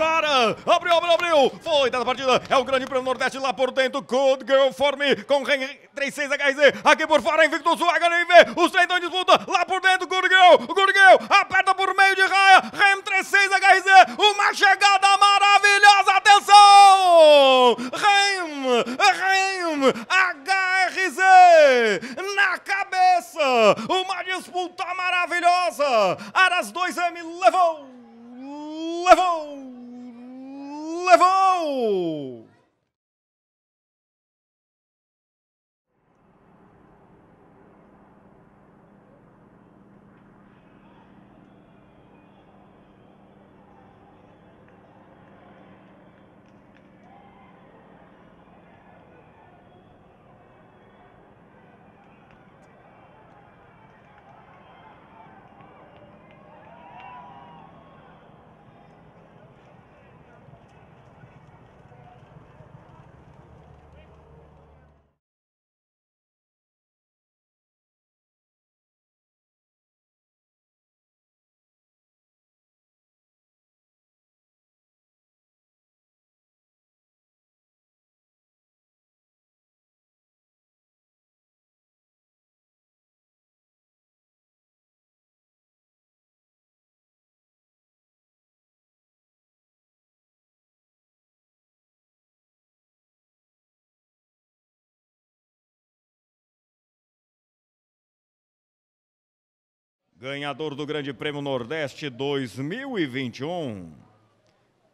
Dandara. Abriu, abriu, abriu. Foi, dada a partida. É o grande prêmio Nordeste lá por dentro. Good Girl for me. com 36 HZ. Aqui por fora, Invictus Wagon MV. Os três dão disputa lá por dentro. Good Girl, Good Girl. Aperta por meio de raia. Rem 36 HZ. Uma chegada maravilhosa. Atenção! Rem, Rem, HRZ na cabeça. Uma disputa maravilhosa. Aras 2M levou. ganhador do Grande Prêmio Nordeste 2021,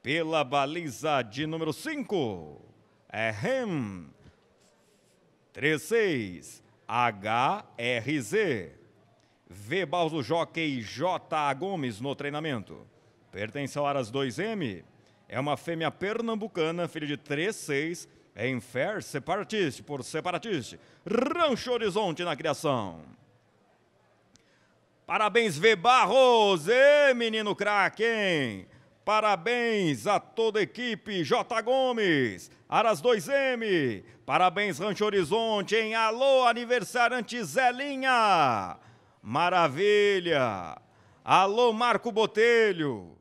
pela baliza de número 5, é REM 36 HRZ. V. Balso Jockey J. Gomes no treinamento. Pertence ao Aras 2M. É uma fêmea pernambucana, filha de 36 em Fair Separatist, por Separatist. Rancho Horizonte na criação. Parabéns, V. Barros! Ê, menino craque, Parabéns a toda a equipe J. Gomes, Aras 2M. Parabéns, Rancho Horizonte, hein? Alô, aniversariante Zelinha. Maravilha. Alô, Marco Botelho.